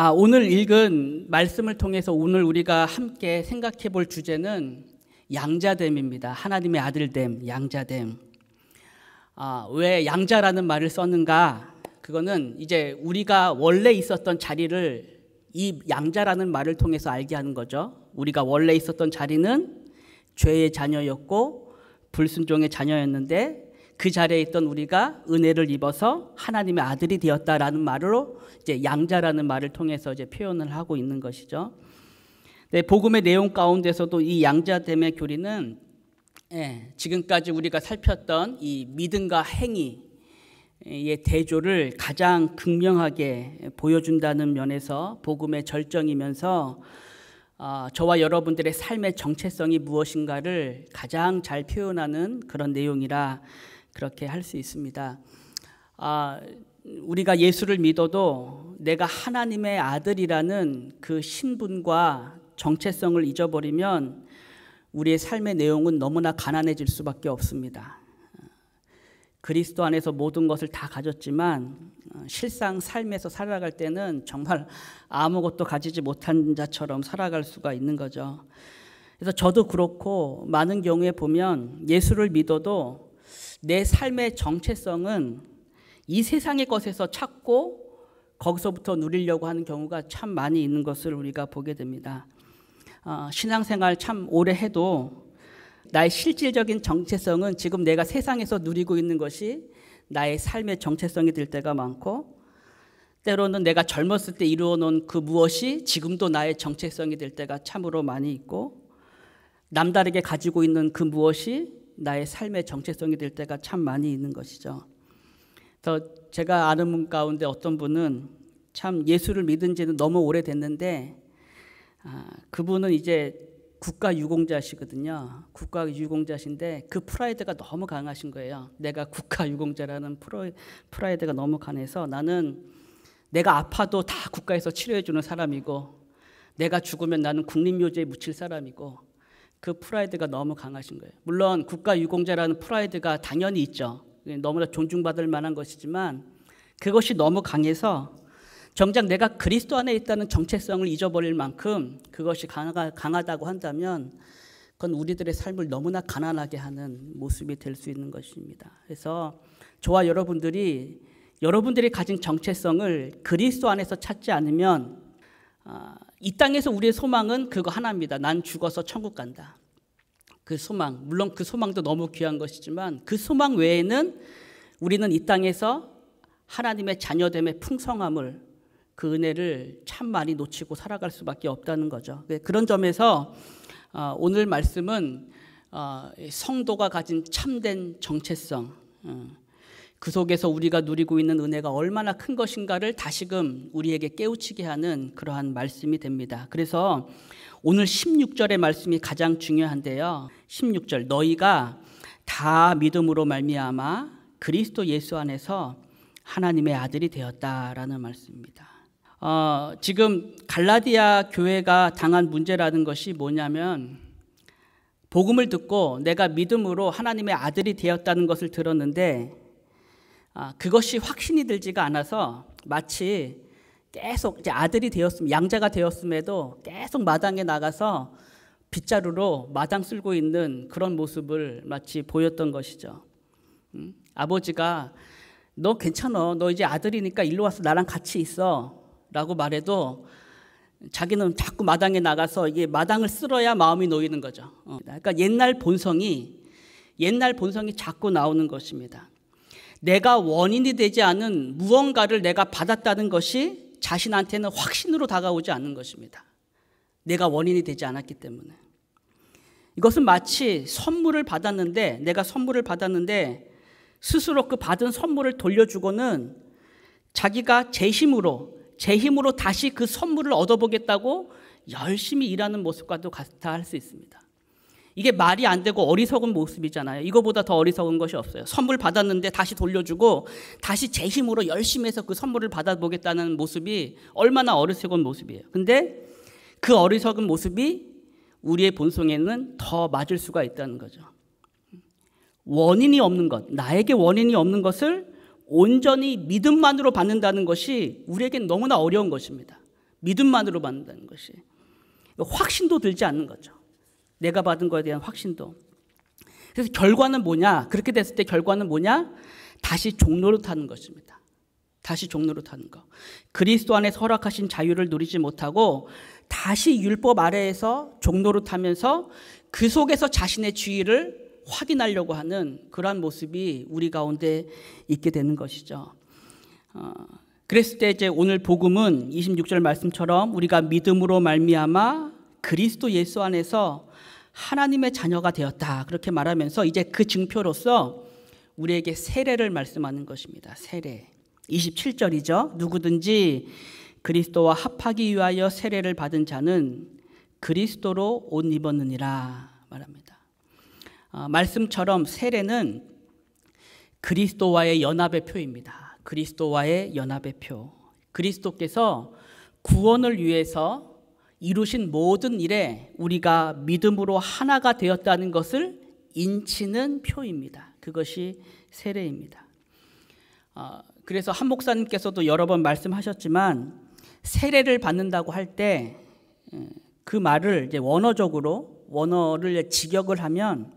아, 오늘 읽은 말씀을 통해서 오늘 우리가 함께 생각해 볼 주제는 양자됨입니다. 하나님의 아들됨, 양자됨. 아, 왜 양자라는 말을 썼는가? 그거는 이제 우리가 원래 있었던 자리를 이 양자라는 말을 통해서 알게 하는 거죠. 우리가 원래 있었던 자리는 죄의 자녀였고 불순종의 자녀였는데 그 자리에 있던 우리가 은혜를 입어서 하나님의 아들이 되었다라는 말로 이제 양자라는 말을 통해서 이제 표현을 하고 있는 것이죠. 네, 복음의 내용 가운데서도 이 양자됨의 교리는 예, 지금까지 우리가 살폈던 이 믿음과 행위의 대조를 가장 극명하게 보여준다는 면에서 복음의 절정이면서 어, 저와 여러분들의 삶의 정체성이 무엇인가를 가장 잘 표현하는 그런 내용이라 그렇게 할 수 있습니다. 아, 우리가 예수를 믿어도 내가 하나님의 아들이라는 그 신분과 정체성을 잊어버리면 우리의 삶의 내용은 너무나 가난해질 수밖에 없습니다. 그리스도 안에서 모든 것을 다 가졌지만 어, 실상 삶에서 살아갈 때는 정말 아무것도 가지지 못한 자처럼 살아갈 수가 있는 거죠. 그래서 저도 그렇고 많은 경우에 보면 예수를 믿어도 내 삶의 정체성은 이 세상의 것에서 찾고 거기서부터 누리려고 하는 경우가 참 많이 있는 것을 우리가 보게 됩니다. 어, 신앙생활 참 오래 해도 나의 실질적인 정체성은 지금 내가 세상에서 누리고 있는 것이 나의 삶의 정체성이 될 때가 많고 때로는 내가 젊었을 때 이루어놓은 그 무엇이 지금도 나의 정체성이 될 때가 참으로 많이 있고 남다르게 가지고 있는 그 무엇이 나의 삶의 정체성이 될 때가 참 많이 있는 것이죠. 더 제가 아는 분 가운데 어떤 분은 참 예수를 믿은 지는 너무 오래됐는데 아, 그분은 이제 국가 유공자시거든요. 국가 유공자신데 그 프라이드가 너무 강하신 거예요. 내가 국가 유공자라는 프로, 프라이드가 너무 강해서 나는 내가 아파도 다 국가에서 치료해주는 사람이고 내가 죽으면 나는 국립묘지에 묻힐 사람이고 그 프라이드가 너무 강하신 거예요. 물론 국가 유공자라는 프라이드가 당연히 있죠. 너무나 존중받을 만한 것이지만 그것이 너무 강해서 정작 내가 그리스도 안에 있다는 정체성을 잊어버릴 만큼 그것이 강하다고 한다면 그건 우리들의 삶을 너무나 가난하게 하는 모습이 될 수 있는 것입니다. 그래서 저와 여러분들이 여러분들이 가진 정체성을 그리스도 안에서 찾지 않으면 아, 이 땅에서 우리의 소망은 그거 하나입니다. 난 죽어서 천국 간다. 그 소망, 물론 그 소망도 너무 귀한 것이지만 그 소망 외에는 우리는 이 땅에서 하나님의 자녀됨의 풍성함을 그 은혜를 참 많이 놓치고 살아갈 수밖에 없다는 거죠. 네, 그런 점에서 어, 오늘 말씀은 어, 성도가 가진 참된 정체성, 어, 그 속에서 우리가 누리고 있는 은혜가 얼마나 큰 것인가를 다시금 우리에게 깨우치게 하는 그러한 말씀이 됩니다. 그래서 오늘 16절의 말씀이 가장 중요한데요. 16절 너희가 다 믿음으로 말미암아 그리스도 예수 안에서 하나님의 아들이 되었다라는 말씀입니다. 어, 지금 갈라디아 교회가 당한 문제라는 것이 뭐냐면 복음을 듣고 내가 믿음으로 하나님의 아들이 되었다는 것을 들었는데 아, 그것이 확신이 들지가 않아서 마치 계속 이제 아들이 되었음 양자가 되었음에도 계속 마당에 나가서 빗자루로 마당 쓸고 있는 그런 모습을 마치 보였던 것이죠. 음? 아버지가 너 괜찮아. 너 이제 아들이니까 일로 와서 나랑 같이 있어. 라고 말해도 자기는 자꾸 마당에 나가서 이게 마당을 쓸어야 마음이 놓이는 거죠. 어. 그러니까 옛날 본성이 옛날 본성이 자꾸 나오는 것입니다. 내가 원인이 되지 않은 무언가를 내가 받았다는 것이 자신한테는 확신으로 다가오지 않는 것입니다. 내가 원인이 되지 않았기 때문에. 이것은 마치 선물을 받았는데, 내가 선물을 받았는데, 스스로 그 받은 선물을 돌려주고는 자기가 제 힘으로, 제 힘으로 다시 그 선물을 얻어보겠다고 열심히 일하는 모습과도 같아 할수 있습니다. 이게 말이 안 되고 어리석은 모습이잖아요. 이거보다 더 어리석은 것이 없어요. 선물 받았는데 다시 돌려주고 다시 제 힘으로 열심히 해서 그 선물을 받아보겠다는 모습이 얼마나 어리석은 모습이에요. 근데 그 어리석은 모습이 우리의 본성에는 더 맞을 수가 있다는 거죠. 원인이 없는 것, 나에게 원인이 없는 것을 온전히 믿음만으로 받는다는 것이 우리에겐 너무나 어려운 것입니다. 믿음만으로 받는다는 것이. 확신도 들지 않는 거죠. 내가 받은 것에 대한 확신도. 그래서 결과는 뭐냐? 그렇게 됐을 때 결과는 뭐냐? 다시 종로로 타는 것입니다. 다시 종로로 타는 것. 그리스도 안에서 락하신 자유를 누리지 못하고 다시 율법 아래에서 종로로 타면서 그 속에서 자신의 주의를 확인하려고 하는 그러 모습이 우리 가운데 있게 되는 것이죠. 어, 그랬을 때 이제 오늘 복음은 26절 말씀처럼 우리가 믿음으로 말미암아 그리스도 예수 안에서 하나님의 자녀가 되었다. 그렇게 말하면서 이제 그 증표로서 우리에게 세례를 말씀하는 것입니다. 세례. 27절이죠. 누구든지 그리스도와 합하기 위하여 세례를 받은 자는 그리스도로 옷 입었느니라 말합니다. 아, 말씀처럼 세례는 그리스도와의 연합의 표입니다. 그리스도와의 연합의 표. 그리스도께서 구원을 위해서 이루신 모든 일에 우리가 믿음으로 하나가 되었다는 것을 인치는 표입니다. 그것이 세례입니다. 어, 그래서 한 목사님께서도 여러 번 말씀하셨지만 세례를 받는다고 할 때그 어, 말을 이제 원어적으로 원어를 직역을 하면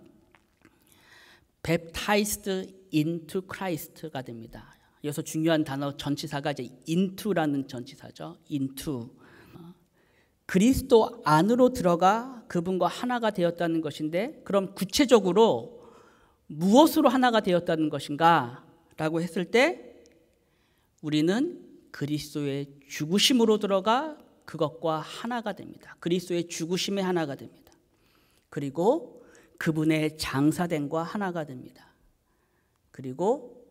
baptized into Christ가 됩니다. 여기서 중요한 단어 전치사가 이제 into라는 전치사죠. into 그리스도 안으로 들어가 그분과 하나가 되었다는 것인데 그럼 구체적으로 무엇으로 하나가 되었다는 것인가 라고 했을 때 우리는 그리스도의 죽으심으로 들어가 그것과 하나가 됩니다. 그리스도의 죽으심의 하나가 됩니다. 그리고 그분의 장사됨과 하나가 됩니다. 그리고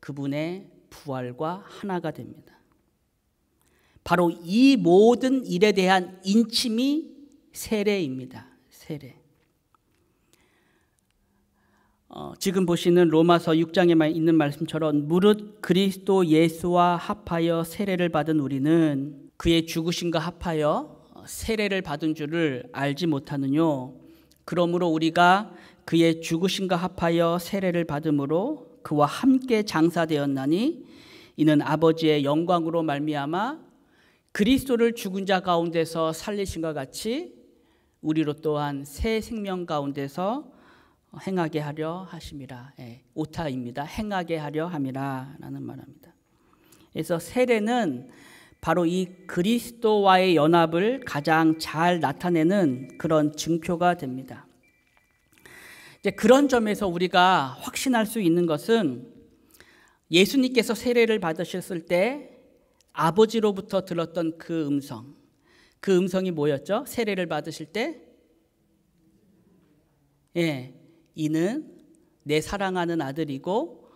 그분의 부활과 하나가 됩니다. 바로 이 모든 일에 대한 인침이 세례입니다. 세례. 어, 지금 보시는 로마서 6장에 있는 말씀처럼 무릇 그리스도 예수와 합하여 세례를 받은 우리는 그의 죽으신과 합하여 세례를 받은 줄을 알지 못하느뇨. 그러므로 우리가 그의 죽으신과 합하여 세례를 받음으로 그와 함께 장사되었나니 이는 아버지의 영광으로 말미암아 그리스도를 죽은 자 가운데서 살리신 것 같이 우리로 또한 새 생명 가운데서 행하게 하려 하심이라. 예, 오타입니다. 행하게 하려 함이라라는 말입니다 그래서 세례는 바로 이 그리스도와의 연합을 가장 잘 나타내는 그런 증표가 됩니다. 이제 그런 점에서 우리가 확신할 수 있는 것은 예수님께서 세례를 받으셨을 때 아버지로부터 들었던 그 음성. 그 음성이 뭐였죠? 세례를 받으실 때 예. 이는 내 사랑하는 아들이고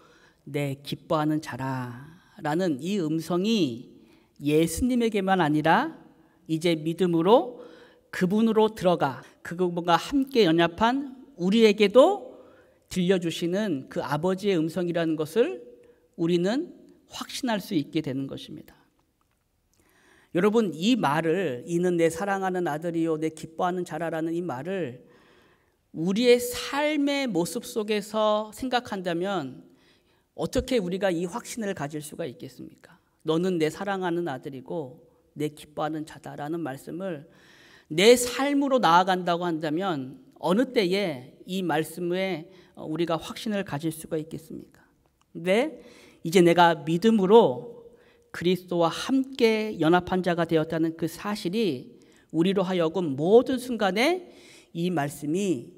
내 기뻐하는 자라라는 이 음성이 예수님에게만 아니라 이제 믿음으로 그분으로 들어가 그분과 함께 연합한 우리에게도 들려주시는 그 아버지의 음성이라는 것을 우리는 확신할 수 있게 되는 것입니다. 여러분 이 말을 이는 내 사랑하는 아들이요 내 기뻐하는 자라라는 이 말을 우리의 삶의 모습 속에서 생각한다면 어떻게 우리가 이 확신을 가질 수가 있겠습니까? 너는 내 사랑하는 아들이고 내 기뻐하는 자다라는 말씀을 내 삶으로 나아간다고 한다면 어느 때에 이 말씀에 어, 우리가 확신을 가질 수가 있겠습니까? 근데 네? 이제 내가 믿음으로 그리스도와 함께 연합한 자가 되었다는 그 사실이 우리로 하여금 모든 순간에 이 말씀이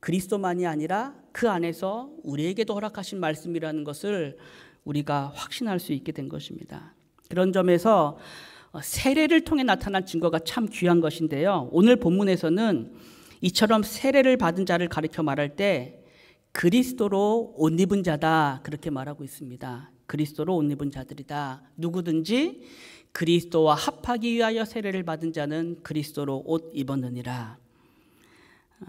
그리스도만이 아니라 그 안에서 우리에게도 허락하신 말씀이라는 것을 우리가 확신할 수 있게 된 것입니다. 그런 점에서 어, 세례를 통해 나타난 증거가 참 귀한 것인데요. 오늘 본문에서는 이처럼 세례를 받은 자를 가리켜 말할 때 그리스도로 옷 입은 자다 그렇게 말하고 있습니다. 그리스도로 옷 입은 자들이다. 누구든지 그리스도와 합하기 위하여 세례를 받은 자는 그리스도로 옷 입었느니라. 어,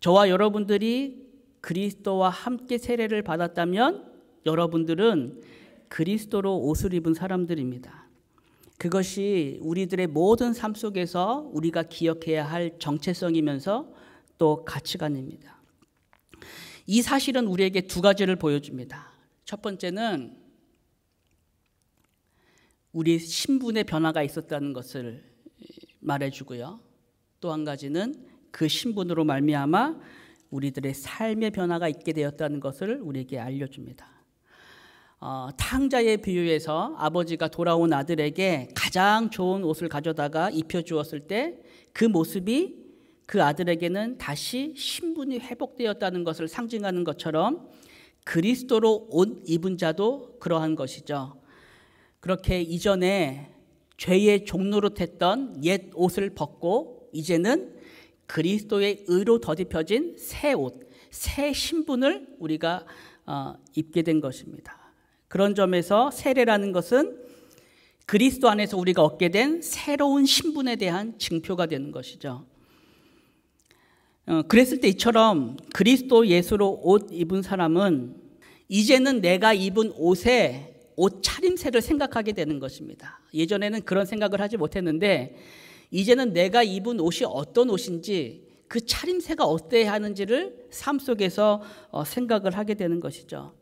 저와 여러분들이 그리스도와 함께 세례를 받았다면 여러분들은 그리스도로 옷을 입은 사람들입니다. 그것이 우리들의 모든 삶 속에서 우리가 기억해야 할 정체성이면서 또 가치관입니다. 이 사실은 우리에게 두 가지를 보여줍니다. 첫 번째는 우리 신분의 변화가 있었다는 것을 말해주고요. 또 한 가지는 그 신분으로 말미암아 우리들의 삶의 변화가 있게 되었다는 것을 우리에게 알려줍니다. 어, 탕자의 비유에서 아버지가 돌아온 아들에게 가장 좋은 옷을 가져다가 입혀주었을 때 그 모습이 그 아들에게는 다시 신분이 회복되었다는 것을 상징하는 것처럼 그리스도로 옷 입은 자도 그러한 것이죠. 그렇게 이전에 죄의 종노릇했던 옛 옷을 벗고 이제는 그리스도의 의로 더딥혀진 새 옷, 새 신분을 우리가 어, 입게 된 것입니다. 그런 점에서 세례라는 것은 그리스도 안에서 우리가 얻게 된 새로운 신분에 대한 증표가 되는 것이죠. 어, 그랬을 때 이처럼 그리스도 예수로 옷 입은 사람은 이제는 내가 입은 옷에 옷 차림새를 생각하게 되는 것입니다. 예전에는 그런 생각을 하지 못했는데 이제는 내가 입은 옷이 어떤 옷인지 그 차림새가 어때야 하는지를 삶 속에서 어, 생각을 하게 되는 것이죠.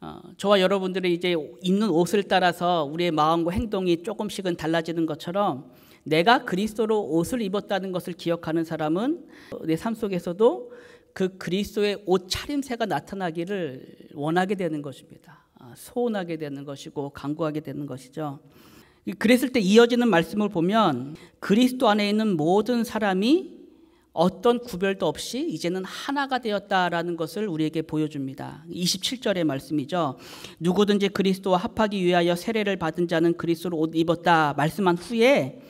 어, 저와 여러분들이 이제 입는 옷을 따라서 우리의 마음과 행동이 조금씩은 달라지는 것처럼 내가 그리스도로 옷을 입었다는 것을 기억하는 사람은 내 삶 속에서도 그 그리스도의 옷 차림새가 나타나기를 원하게 되는 것입니다. 아, 소원하게 되는 것이고 간구하게 되는 것이죠. 그랬을 때 이어지는 말씀을 보면 그리스도 안에 있는 모든 사람이 어떤 구별도 없이 이제는 하나가 되었다라는 것을 우리에게 보여줍니다. 27절의 말씀이죠. 누구든지 그리스도와 합하기 위하여 세례를 받은 자는 그리스도로 옷 입었다 말씀한 후에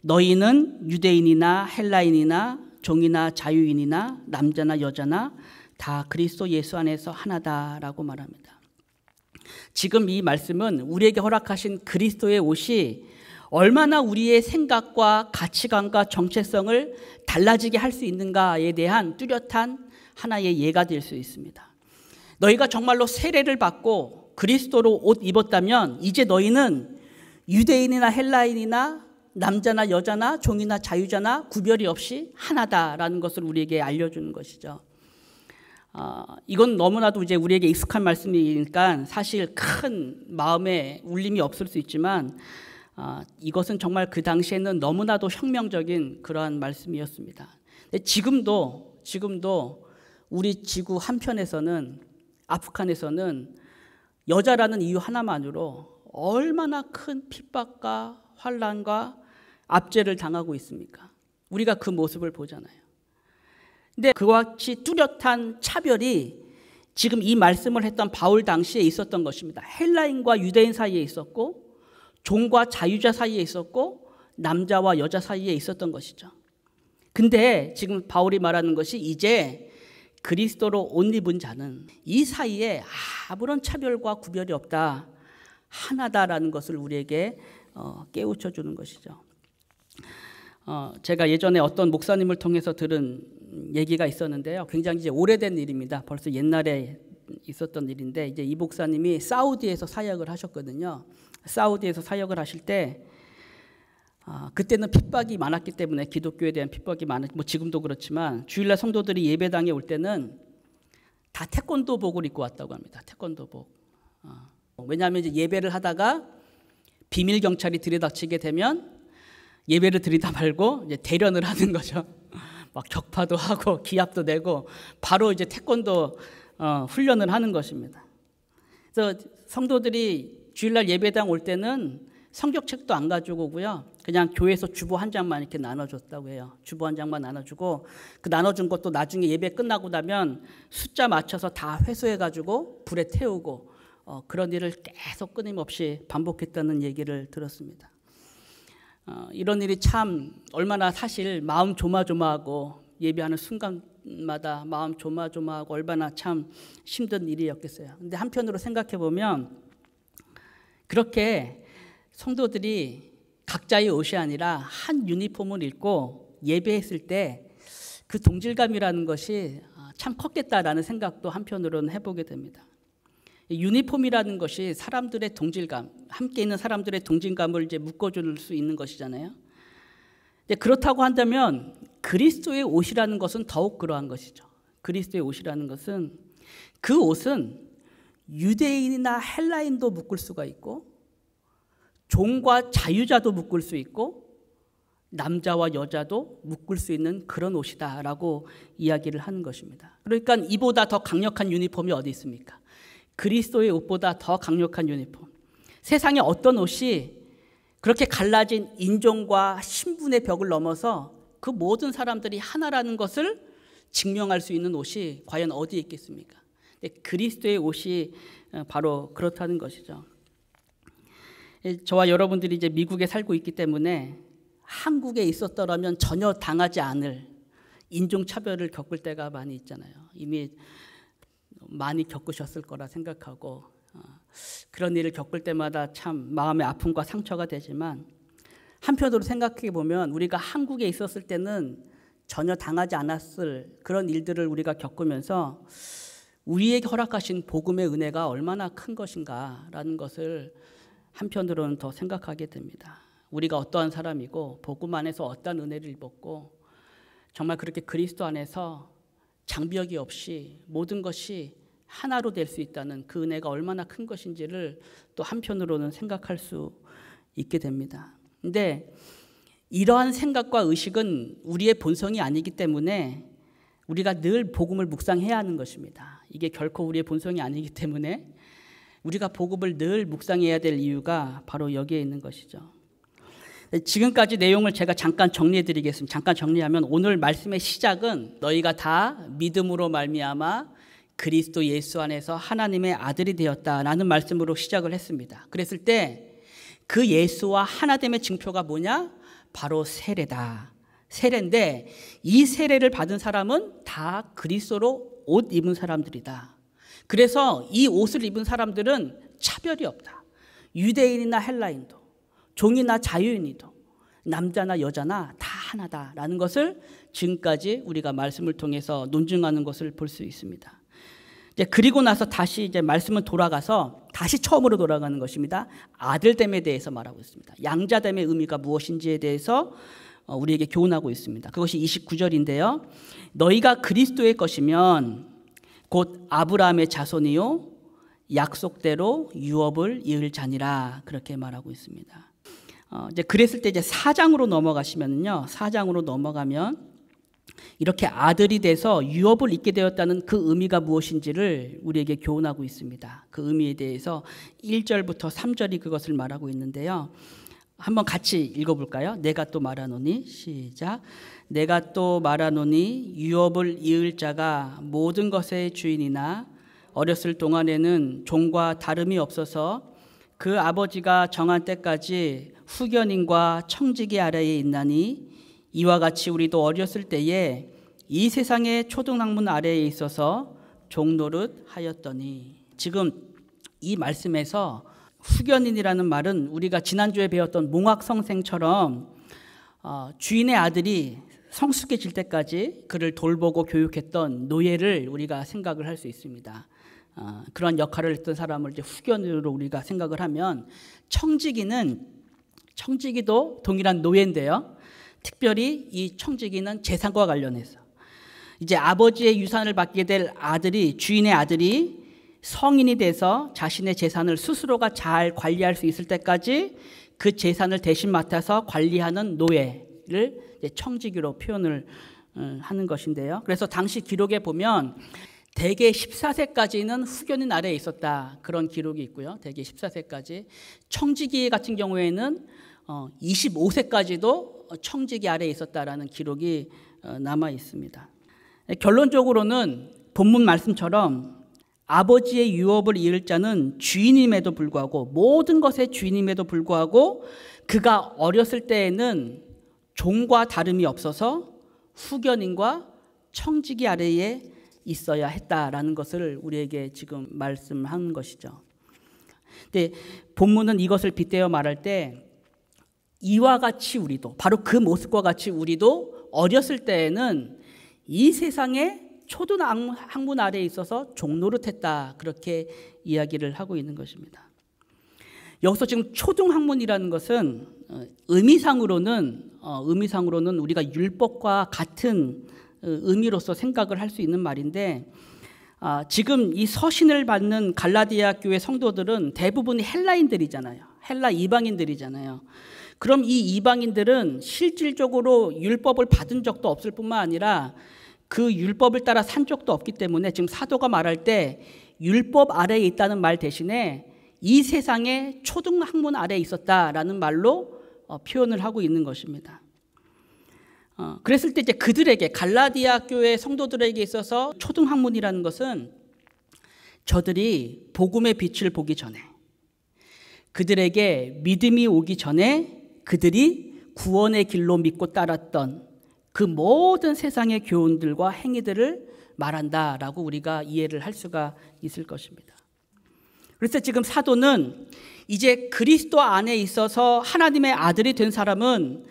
너희는 유대인이나 헬라인이나 종이나 자유인이나 남자나 여자나 다 그리스도 예수 안에서 하나다라고 말합니다. 지금 이 말씀은 우리에게 허락하신 그리스도의 옷이 얼마나 우리의 생각과 가치관과 정체성을 달라지게 할 수 있는가에 대한 뚜렷한 하나의 예가 될 수 있습니다. 너희가 정말로 세례를 받고 그리스도로 옷 입었다면 이제 너희는 유대인이나 헬라인이나 남자나 여자나 종이나 자유자나 구별이 없이 하나다라는 것을 우리에게 알려주는 것이죠. 어, 이건 너무나도 이제 우리에게 익숙한 말씀이니까 사실 큰 마음에 울림이 없을 수 있지만 어, 이것은 정말 그 당시에는 너무나도 혁명적인 그러한 말씀이었습니다. 근데 지금도 지금도 우리 지구 한편에서는 아프간에서는 여자라는 이유 하나만으로 얼마나 큰 핍박과 환란과 압제를 당하고 있습니까? 우리가 그 모습을 보잖아요. 근데 그와 같이 뚜렷한 차별이 지금 이 말씀을 했던 바울 당시에 있었던 것입니다. 헬라인과 유대인 사이에 있었고 종과 자유자 사이에 있었고 남자와 여자 사이에 있었던 것이죠. 근데 지금 바울이 말하는 것이 이제 그리스도로 옷 입은 자는 이 사이에 아무런 차별과 구별이 없다. 하나다라는 것을 우리에게 어, 깨우쳐 주는 것이죠. 어, 제가 예전에 어떤 목사님을 통해서 들은 얘기가 있었는데요. 굉장히 이제 오래된 일입니다. 벌써 옛날에 있었던 일인데 이제 이 목사님이 사우디에서 사역을 하셨거든요. 사우디에서 사역을 하실 때 아, 그때는 핍박이 많았기 때문에 기독교에 대한 핍박이 많았 뭐 지금도 그렇지만 주일날 성도들이 예배당에 올 때는 다 태권도복을 입고 왔다고 합니다. 태권도복. 어. 아, 왜냐하면 이제 예배를 하다가 비밀 경찰이 들여닥치게 되면 예배를 드리다 말고 이제 대련을 하는 거죠. 막 격파도 하고 기합도 내고 바로 이제 태권도 어, 훈련을 하는 것입니다. 그래서 성도들이 주일날 예배당 올 때는 성격책도 안 가지고 오고요. 그냥 교회에서 주보 한 장만 이렇게 나눠줬다고 해요. 주보 한 장만 나눠주고 그 나눠준 것도 나중에 예배 끝나고 나면 숫자 맞춰서 다 회수해가지고 불에 태우고 어, 그런 일을 계속 끊임없이 반복했다는 얘기를 들었습니다. 어, 이런 일이 참 얼마나 사실 마음 조마조마하고 예배하는 순간마다 마음 조마조마하고 얼마나 참 힘든 일이었겠어요. 근데 한편으로 생각해 보면 그렇게 성도들이 각자의 옷이 아니라 한 유니폼을 입고 예배했을 때 그 동질감이라는 것이 아, 참 컸겠다라는 생각도 한편으로는 해보게 됩니다. 유니폼이라는 것이 사람들의 동질감, 함께 있는 사람들의 동질감을 이제 묶어줄 수 있는 것이잖아요. 그렇다고 한다면 그리스도의 옷이라는 것은 더욱 그러한 것이죠. 그리스도의 옷이라는 것은 그 옷은 유대인이나 헬라인도 묶을 수가 있고 종과 자유자도 묶을 수 있고 남자와 여자도 묶을 수 있는 그런 옷이다라고 이야기를 하는 것입니다. 그러니까 이보다 더 강력한 유니폼이 어디 있습니까? 그리스도의 옷보다 더 강력한 유니폼. 세상의 어떤 옷이 그렇게 갈라진 인종과 신분의 벽을 넘어서 그 모든 사람들이 하나라는 것을 증명할 수 있는 옷이 과연 어디에 있겠습니까? 네, 그리스도의 옷이 어, 바로 그렇다는 것이죠. 예, 저와 여러분들이 이제 미국에 살고 있기 때문에 한국에 있었더라면 전혀 당하지 않을 인종차별을 겪을 때가 많이 있잖아요. 이미 많이 겪으셨을 거라 생각하고 어, 그런 일을 겪을 때마다 참 마음의 아픔과 상처가 되지만 한편으로 생각해 보면 우리가 한국에 있었을 때는 전혀 당하지 않았을 그런 일들을 우리가 겪으면서 우리에게 허락하신 복음의 은혜가 얼마나 큰 것인가라는 것을 한편으로는 더 생각하게 됩니다. 우리가 어떠한 사람이고 복음 안에서 어떠한 은혜를 입었고 정말 그렇게 그리스도 안에서 장벽이 없이 모든 것이 하나로 될 수 있다는 그 은혜가 얼마나 큰 것인지를 또 한편으로는 생각할 수 있게 됩니다. 근데 이러한 생각과 의식은 우리의 본성이 아니기 때문에 우리가 늘 복음을 묵상해야 하는 것입니다. 이게 결코 우리의 본성이 아니기 때문에 우리가 복음을 늘 묵상해야 될 이유가 바로 여기에 있는 것이죠. 지금까지 내용을 제가 잠깐 정리해 드리겠습니다. 잠깐 정리하면 오늘 말씀의 시작은 너희가 다 믿음으로 말미암아 그리스도 예수 안에서 하나님의 아들이 되었다라는 말씀으로 시작을 했습니다. 그랬을 때 그 예수와 하나됨의 증표가 뭐냐? 바로 세례다. 세례인데 이 세례를 받은 사람은 다 그리스도로 옷 입은 사람들이다. 그래서 이 옷을 입은 사람들은 차별이 없다. 유대인이나 헬라인도 종이나 자유인이도 남자나 여자나 다 하나다라는 것을 지금까지 우리가 말씀을 통해서 논증하는 것을 볼 수 있습니다. 이제 그리고 나서 다시 이제 말씀을 돌아가서 다시 처음으로 돌아가는 것입니다. 아들됨에 대해서 말하고 있습니다. 양자됨의 의미가 무엇인지에 대해서 어, 우리에게 교훈하고 있습니다. 그것이 29절인데요. 너희가 그리스도의 것이면 곧 아브라함의 자손이요 약속대로 유업을 이을 자니라 그렇게 말하고 있습니다. 어, 이제 그랬을 때 이제 사장으로 넘어가시면요. 사장으로 넘어가면 이렇게 아들이 돼서 유업을 잇게 되었다는 그 의미가 무엇인지를 우리에게 교훈하고 있습니다. 그 의미에 대해서 1절부터 3절이 그것을 말하고 있는데요. 한번 같이 읽어볼까요? 내가 또 말하노니 시작. 내가 또 말하노니 유업을 이을 자가 모든 것의 주인이나 어렸을 동안에는 종과 다름이 없어서 그 아버지가 정한 때까지 후견인과 청지기 아래에 있나니 이와 같이 우리도 어렸을 때에 이 세상의 초등학문 아래에 있어서 종노릇 하였더니 지금 이 말씀에서 후견인이라는 말은 우리가 지난주에 배웠던 몽학성생처럼 어, 주인의 아들이 성숙해질 때까지 그를 돌보고 교육했던 노예를 우리가 생각을 할 수 있습니다. 어, 그런 역할을 했던 사람을 이제 후견으로 우리가 생각을 하면 청지기는 청지기도 동일한 노예인데요. 특별히 이 청지기는 재산과 관련해서 이제 아버지의 유산을 받게 될 아들이 주인의 아들이 성인이 돼서 자신의 재산을 스스로가 잘 관리할 수 있을 때까지 그 재산을 대신 맡아서 관리하는 노예를 청지기로 표현을 어, 하는 것인데요. 그래서 당시 기록에 보면 대개 14세까지는 후견인 아래에 있었다. 그런 기록이 있고요. 대개 14세까지. 청지기 같은 경우에는 어, 25세까지도 청지기 아래에 있었다라는 기록이 어, 남아 있습니다. 결론적으로는 본문 말씀처럼 아버지의 유업을 이을 자는 주인임에도 불구하고 모든 것의 주인임에도 불구하고 그가 어렸을 때에는 종과 다름이 없어서 후견인과 청지기 아래에 있어야 했다라는 것을 우리에게 지금 말씀한 것이죠. 근데 본문은 이것을 빗대어 말할 때 이와 같이 우리도 바로 그 모습과 같이 우리도 어렸을 때에는 이세상에 초등 학문 아래에 있어서 종노릇했다 그렇게 이야기를 하고 있는 것입니다. 여기서 지금 초등 학문이라는 것은 어, 의미상으로는 어, 의미상으로는 우리가 율법과 같은 어, 의미로서 생각을 할 수 있는 말인데 아, 지금 이 서신을 받는 갈라디아 교회 성도들은 대부분 헬라인들이잖아요. 헬라 이방인들이잖아요. 그럼 이 이방인들은 실질적으로 율법을 받은 적도 없을 뿐만 아니라 그 율법을 따라 산 적도 없기 때문에 지금 사도가 말할 때 율법 아래에 있다는 말 대신에 이 세상의 초등 학문 아래에 있었다라는 말로 어, 표현을 하고 있는 것입니다. 어, 그랬을 때 이제 그들에게 갈라디아 교회 성도들에게 있어서 초등 학문이라는 것은 저들이 복음의 빛을 보기 전에 그들에게 믿음이 오기 전에 그들이 구원의 길로 믿고 따랐던 그 모든 세상의 교훈들과 행위들을 말한다라고 우리가 이해를 할 수가 있을 것입니다. 그래서 지금 사도는 이제 그리스도 안에 있어서 하나님의 아들이 된 사람은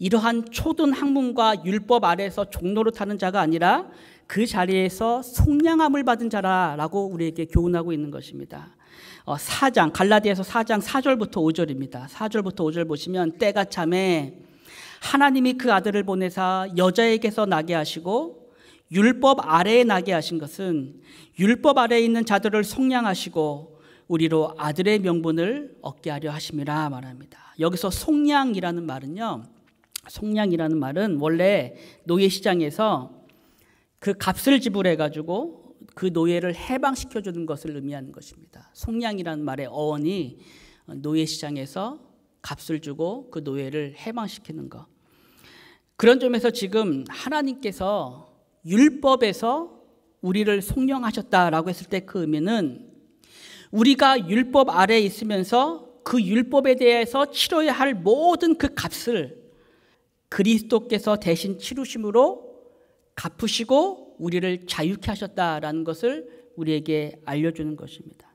이러한 초든 학문과 율법 아래서 종로로 타는 자가 아니라 그 자리에서 속량함을 받은 자라라고 우리에게 교훈하고 있는 것입니다. 4장 어, 갈라디에서 4장 4절부터 5절입니다. 4절부터 5절 보시면 때가 참에 하나님이 그 아들을 보내사 여자에게서 나게 하시고 율법 아래에 나게 하신 것은 율법 아래에 있는 자들을 속량하시고 우리로 아들의 명분을 얻게 하려 하심이라 말합니다. 여기서 속량이라는 말은요. 속량이라는 말은 원래 노예 시장에서 그 값을 지불해 가지고 그 노예를 해방시켜 주는 것을 의미하는 것입니다. 속량이라는 말의 어원이 노예 시장에서 값을 주고 그 노예를 해방시키는 것. 그런 점에서 지금 하나님께서 율법에서 우리를 속령하셨다라고 했을 때 그 의미는 우리가 율법 아래에 있으면서 그 율법에 대해서 치러야 할 모든 그 값을 그리스도께서 대신 치르심으로 갚으시고 우리를 자유케 하셨다라는 것을 우리에게 알려주는 것입니다.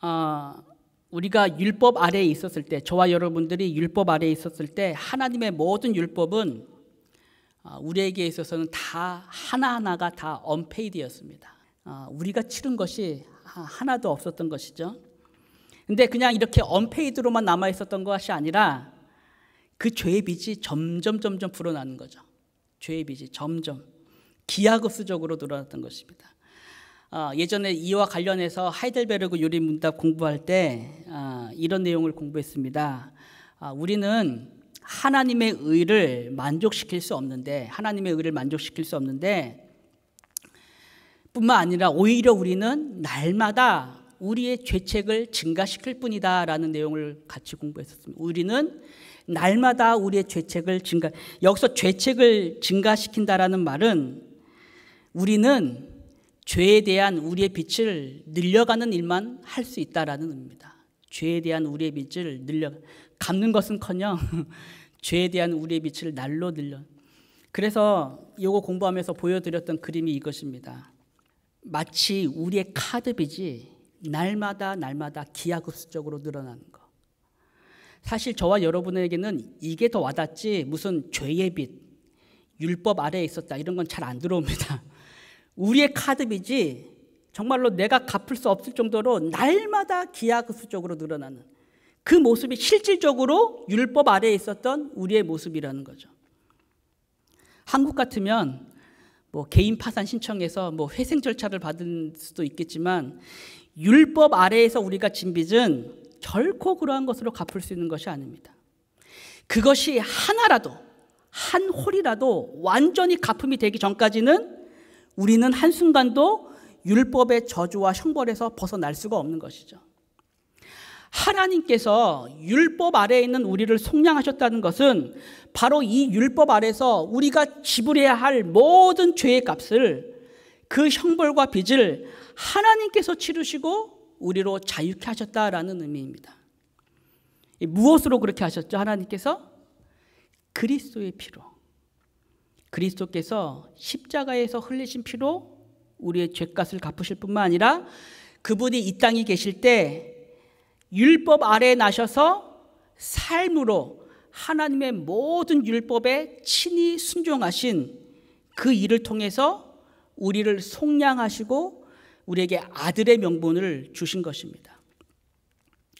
아, 우리가 율법 아래에 있었을 때, 저와 여러분들이 율법 아래에 있었을 때 하나님의 모든 율법은 아, 우리에게 있어서는 다 하나하나가 다 언페이드였습니다. 아, 우리가 치른 것이 하나도 없었던 것이죠. 근데 그냥 이렇게 언페이드로만 남아 있었던 것이 아니라 그 죄의 빚이 점점 점점 불어나는 거죠. 죄의 빚이 점점 기하급수적으로 늘어났던 것입니다. 어, 예전에 이와 관련해서 하이델베르크 요리 문답 공부할 때 어, 이런 내용을 공부했습니다. 어, 우리는 하나님의 의를 만족시킬 수 없는데 하나님의 의를 만족시킬 수 없는데 뿐만 아니라 오히려 우리는 날마다 우리의 죄책을 증가시킬 뿐이다라는 내용을 같이 공부했었습니다. 우리는 날마다 우리의 죄책을 증가 여기서 죄책을 증가시킨다라는 말은 우리는 죄에 대한 우리의 빛을 늘려가는 일만 할 수 있다라는 의미입니다. 죄에 대한 우리의 빛을 늘려 갚는 것은커녕 죄에 대한 우리의 빛을 날로 늘려. 그래서 이거 공부하면서 보여드렸던 그림이 이것입니다. 마치 우리의 카드빚이 날마다 날마다 기하급수적으로 늘어난 사실 저와 여러분에게는 이게 더 와닿지 무슨 죄의 빛, 율법 아래에 있었다 이런 건 잘 안 들어옵니다. 우리의 카드빚이 정말로 내가 갚을 수 없을 정도로 날마다 기하급수적으로 늘어나는 그 모습이 실질적으로 율법 아래에 있었던 우리의 모습이라는 거죠. 한국 같으면 뭐 개인 파산 신청해서 뭐 회생 절차를 받을 수도 있겠지만 율법 아래에서 우리가 진 빚은 결코 그러한 것으로 갚을 수 있는 것이 아닙니다. 그것이 하나라도 한 홀이라도 완전히 갚음이 되기 전까지는 우리는 한순간도 율법의 저주와 형벌에서 벗어날 수가 없는 것이죠. 하나님께서 율법 아래에 있는 우리를 속량하셨다는 것은 바로 이 율법 아래서 우리가 지불해야 할 모든 죄의 값을 그 형벌과 빚을 하나님께서 치르시고 우리로 자유케 하셨다라는 의미입니다. 무엇으로 그렇게 하셨죠? 하나님께서 그리스도의 피로. 그리스도께서 십자가에서 흘리신 피로 우리의 죄값을 갚으실 뿐만 아니라 그분이 이 땅에 계실 때 율법 아래에 나셔서 삶으로 하나님의 모든 율법에 친히 순종하신 그 일을 통해서 우리를 속량하시고 우리에게 아들의 명분을 주신 것입니다.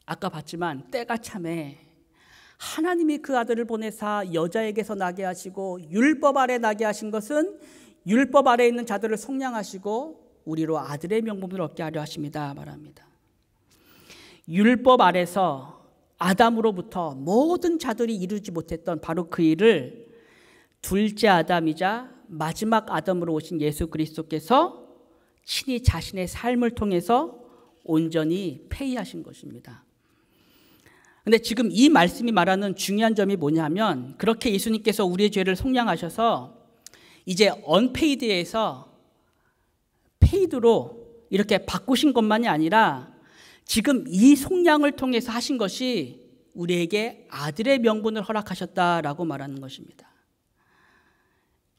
아까 봤지만 때가 참에 하나님이 그 아들을 보내사 여자에게서 나게 하시고 율법 아래 나게 하신 것은 율법 아래 있는 자들을 속량하시고 우리로 아들의 명분을 얻게 하려 하십니다. 말합니다. 율법 아래서 아담으로부터 모든 자들이 이루지 못했던 바로 그 일을 둘째 아담이자 마지막 아담으로 오신 예수 그리스도께서 신이 자신의 삶을 통해서 온전히 폐의하신 것입니다. 근데 지금 이 말씀이 말하는 중요한 점이 뭐냐면 그렇게 예수님께서 우리의 죄를 속량하셔서 이제 언페이드에서 페이드로 이렇게 바꾸신 것만이 아니라 지금 이 속량을 통해서 하신 것이 우리에게 아들의 명분을 허락하셨다라고 말하는 것입니다.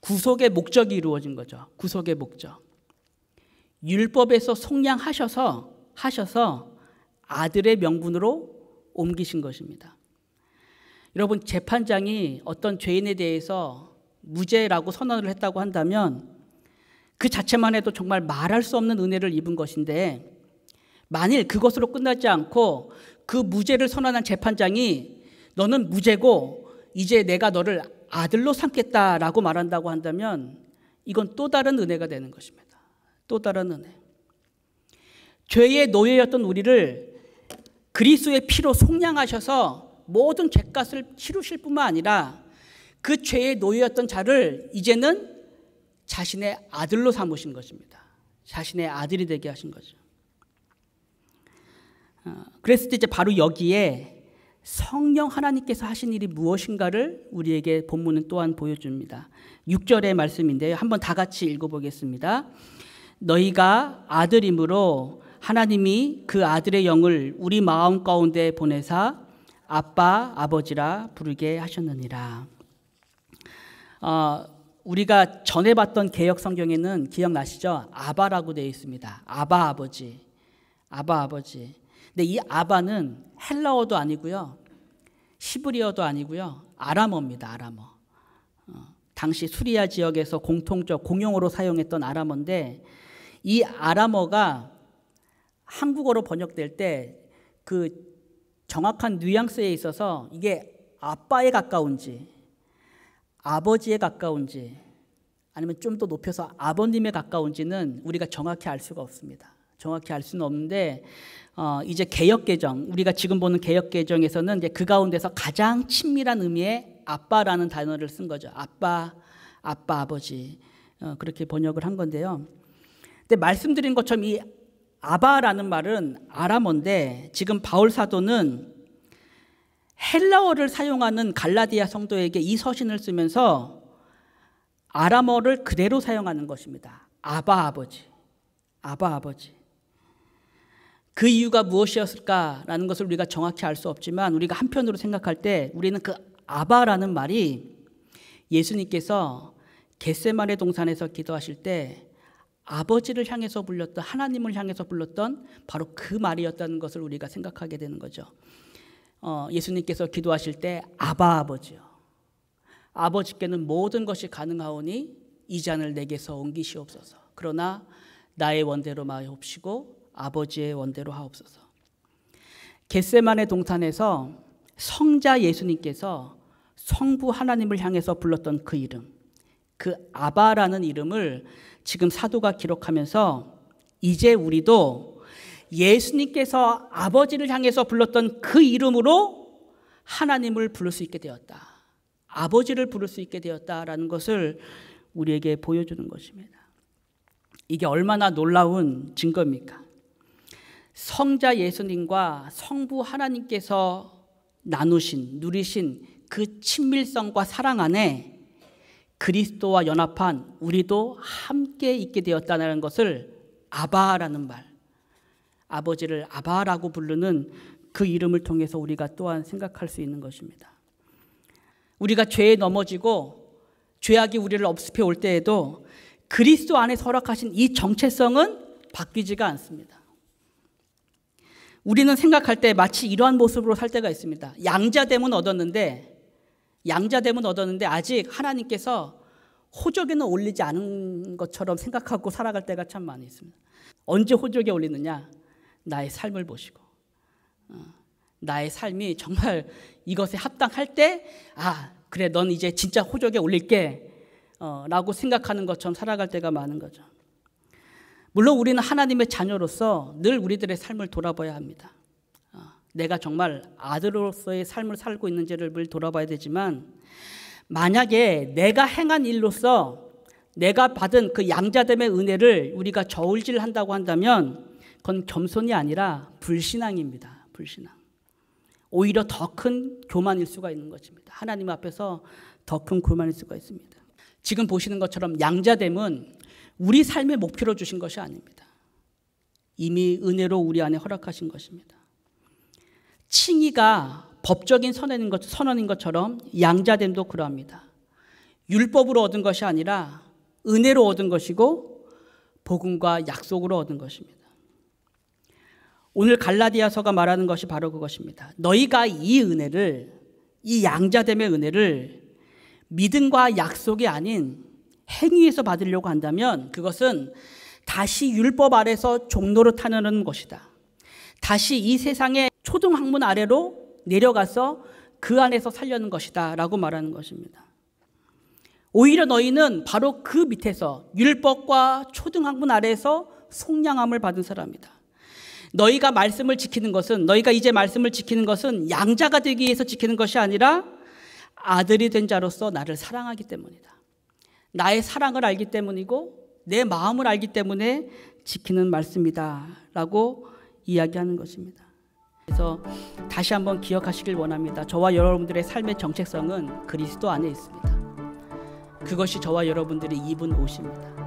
구속의 목적이 이루어진 거죠. 구속의 목적. 율법에서 속량하셔서 하셔서 아들의 명분으로 옮기신 것입니다. 여러분 재판장이 어떤 죄인에 대해서 무죄라고 선언을 했다고 한다면 그 자체만 해도 정말 말할 수 없는 은혜를 입은 것인데 만일 그것으로 끝나지 않고 그 무죄를 선언한 재판장이 너는 무죄고 이제 내가 너를 아들로 삼겠다라고 말한다고 한다면 이건 또 다른 은혜가 되는 것입니다. 또 다른 은혜. 죄의 노예였던 우리를 그리스의 피로 속량하셔서 모든 죄값을 치루실 뿐만 아니라 그 죄의 노예였던 자를 이제는 자신의 아들로 삼으신 것입니다. 자신의 아들이 되게 하신 거죠. 어, 그랬을 때 이제 바로 여기에 성령 하나님께서 하신 일이 무엇인가를 우리에게 본문은 또한 보여줍니다. 6절의 말씀인데요. 한번 다 같이 읽어보겠습니다. 너희가 아들임으로 하나님이 그 아들의 영을 우리 마음 가운데 보내사 아빠 아버지라 부르게 하셨느니라. 어, 우리가 전에 봤던 개혁 성경에는 기억나시죠? 아바라고 되어 있습니다. 아바 아버지, 아바 아버지. 근데 이 아바는 헬라어도 아니고요, 시브리어도 아니고요, 아람어입니다. 아람어. 어, 당시 수리아 지역에서 공통적 공용어로 사용했던 아람어인데 이 아람어가 한국어로 번역될 때 그 정확한 뉘앙스에 있어서 이게 아빠에 가까운지 아버지에 가까운지 아니면 좀 더 높여서 아버님에 가까운지는 우리가 정확히 알 수가 없습니다. 정확히 알 수는 없는데 어, 이제 개혁 개정 우리가 지금 보는 개혁 개정에서는 이제 그 가운데서 가장 친밀한 의미의 아빠라는 단어를 쓴 거죠. 아빠, 아빠, 아버지 어, 그렇게 번역을 한 건데요. 근데 말씀드린 것처럼 이 아바라는 말은 아람어인데 지금 바울 사도는 헬라어를 사용하는 갈라디아 성도에게 이 서신을 쓰면서 아람어를 그대로 사용하는 것입니다. 아바 아버지. 아바 아버지. 그 이유가 무엇이었을까라는 것을 우리가 정확히 알 수 없지만 우리가 한편으로 생각할 때 우리는 그 아바라는 말이 예수님께서 겟세마네 동산에서 기도하실 때 아버지를 향해서 불렀던 하나님을 향해서 불렀던 바로 그 말이었다는 것을 우리가 생각하게 되는 거죠. 어, 예수님께서 기도하실 때 아바 아버지요. 아버지께는 모든 것이 가능하오니 이 잔을 내게서 옮기시옵소서. 그러나 나의 원대로 마옵시고 아버지의 원대로 하옵소서. 겟세만의 동산에서 성자 예수님께서 성부 하나님을 향해서 불렀던 그 이름 그 아바라는 이름을 지금 사도가 기록하면서 이제 우리도 예수님께서 아버지를 향해서 불렀던 그 이름으로 하나님을 부를 수 있게 되었다. 아버지를 부를 수 있게 되었다라는 것을 우리에게 보여주는 것입니다. 이게 얼마나 놀라운 증거입니까? 성자 예수님과 성부 하나님께서 나누신, 누리신 그 친밀성과 사랑 안에 그리스도와 연합한 우리도 함께 있게 되었다는 것을 아바라는 말, 아버지를 아바라고 부르는 그 이름을 통해서 우리가 또한 생각할 수 있는 것입니다. 우리가 죄에 넘어지고 죄악이 우리를 업습해 올 때에도 그리스도 안에 서락하신 이 정체성은 바뀌지가 않습니다. 우리는 생각할 때 마치 이러한 모습으로 살 때가 있습니다. 양자 됨은 얻었는데 양자됨은 얻었는데 아직 하나님께서 호적에는 올리지 않은 것처럼 생각하고 살아갈 때가 참 많이 있습니다. 언제 호적에 올리느냐? 나의 삶을 보시고. 어, 나의 삶이 정말 이것에 합당할 때, 아, 그래, 넌 이제 진짜 호적에 올릴게. 어, 라고 생각하는 것처럼 살아갈 때가 많은 거죠. 물론 우리는 하나님의 자녀로서 늘 우리들의 삶을 돌아봐야 합니다. 내가 정말 아들로서의 삶을 살고 있는지를 돌아봐야 되지만 만약에 내가 행한 일로서 내가 받은 그 양자됨의 은혜를 우리가 저울질한다고 한다면 그건 겸손이 아니라 불신앙입니다. 불신앙. 오히려 더 큰 교만일 수가 있는 것입니다. 하나님 앞에서 더 큰 교만일 수가 있습니다. 지금 보시는 것처럼 양자됨은 우리 삶의 목표로 주신 것이 아닙니다. 이미 은혜로 우리 안에 허락하신 것입니다. 칭의가 법적인 선언인, 것, 선언인 것처럼 양자됨도 그러합니다. 율법으로 얻은 것이 아니라 은혜로 얻은 것이고 복음과 약속으로 얻은 것입니다. 오늘 갈라디아서가 말하는 것이 바로 그것입니다. 너희가 이 은혜를 이 양자됨의 은혜를 믿음과 약속이 아닌 행위에서 받으려고 한다면 그것은 다시 율법 아래서 종로를 타는 것이다. 다시 이 세상에 초등학문 아래로 내려가서 그 안에서 살려는 것이다 라고 말하는 것입니다. 오히려 너희는 바로 그 밑에서 율법과 초등학문 아래에서 속량함을 받은 사람이다. 너희가 말씀을 지키는 것은 너희가 이제 말씀을 지키는 것은 양자가 되기 위해서 지키는 것이 아니라 아들이 된 자로서 나를 사랑하기 때문이다. 나의 사랑을 알기 때문이고 내 마음을 알기 때문에 지키는 말씀이다라고 이야기하는 것입니다. 그래서 다시 한번 기억하시길 원합니다. 저와 여러분들의 삶의 정체성은 그리스도 안에 있습니다. 그것이 저와 여러분들의 입은 옷입니다.